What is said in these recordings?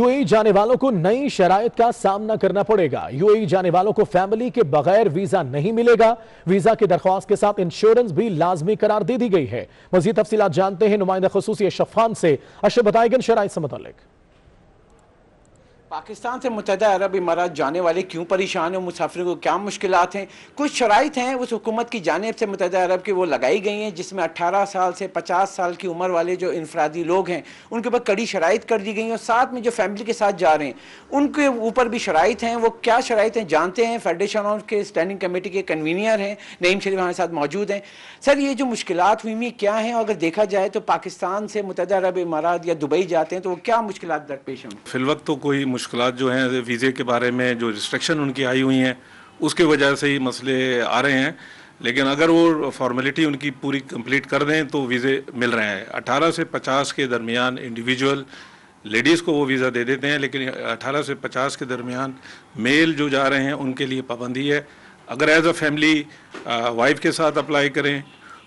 UAE जाने वालों को नई शराय का सामना करना पड़ेगा यूएई जाने वालों को फैमिली के बगैर वीजा नहीं मिलेगा वीजा की दरख्वास्त के साथ इंश्योरेंस भी लाजमी करार दे दी गई है मजीद तफसी जानते हैं नुमाइंदा खसूसी शफान से अशर बताएगन शराय से मुतलिक पाकिस्तान से मुतद अरब इमारात जाने वाले क्यों परेशान हैं मुसाफिरों को क्या मुश्किल हैं कुछ शराइत हैं उस हुकूमत की जानब से मुतद अरब की वो लगाई गई हैं जिसमें अट्ठारह साल से पचास साल की उम्र वाले जो इनफरादी लोग हैं उनके ऊपर कड़ी शराइत कर दी गई हैं और साथ में जो फैमिली के साथ जा रहे हैं उनके ऊपर भी शराइत हैं वो क्या शराइत हैं जानते हैं फेडरेशन ऑफ के स्टैंडिंग कमेटी के कन्वीनियर हैं नईम शरीफ हमारे साथ मौजूद हैं सर ये जो मुश्किल हुई हुई क्या हैं और अगर देखा जाए तो पाकिस्तान से मुतद अरब इमारात या दुबई जाते हैं तो वो क्या मुश्किल दरपेश हैं फिलवक्त तो कोई मुश्किल जो हैं वीज़े के बारे में जो रिस्ट्रिक्शन उनकी आई हुई हैं उसके वजह से ही मसले आ रहे हैं लेकिन अगर वो फॉर्मेलिटी उनकी पूरी कंप्लीट कर दें तो वीज़े मिल रहे हैं 18 से 50 के दरमियान इंडिविजुअल लेडीज़ को वो वीज़ा दे देते हैं लेकिन 18 से 50 के दरमियान मेल जो जा रहे हैं उनके लिए पाबंदी है अगर एज अ फैमिली वाइफ के साथ अप्लाई करें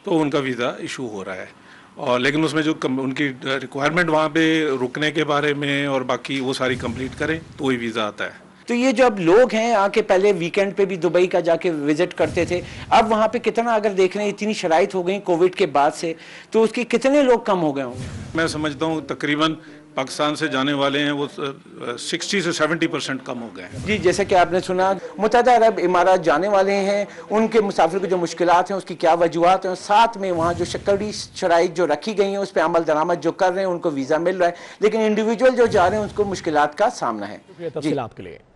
तो उनका वीज़ा इशू हो रहा है और लेकिन उसमें जो कम, उनकी रिक्वायरमेंट वहाँ पे रुकने के बारे में और बाकी वो सारी कंप्लीट करें तो ही वीज़ा आता है तो ये जो अब लोग हैं आके पहले वीकेंड पे भी दुबई का जाके विजिट करते थे अब वहाँ पे कितना अगर देख रहे हैं इतनी शराइत हो गई कोविड के बाद से तो उसके कितने लोग कम हो गए होंगे मैं समझता हूँ तकरीबन पाकिस्तान से जाने वाले हैं वो 60 से 70 परसेंट कम हो गए हैं जी जैसे कि आपने सुना मुतहद अरब इमारात जाने वाले हैं उनके मुसाफिर की जो मुश्किल हैं उसकी क्या वजूहत हैं साथ में वहाँ जो शक्ड़ी शराइ जो रखी गई हैं उस पर अमल दरामद जो कर रहे हैं उनको वीज़ा मिल रहा है लेकिन इंडिविजुअल जो जा रहे हैं उसको मुश्किल का सामना है जी आपके लिए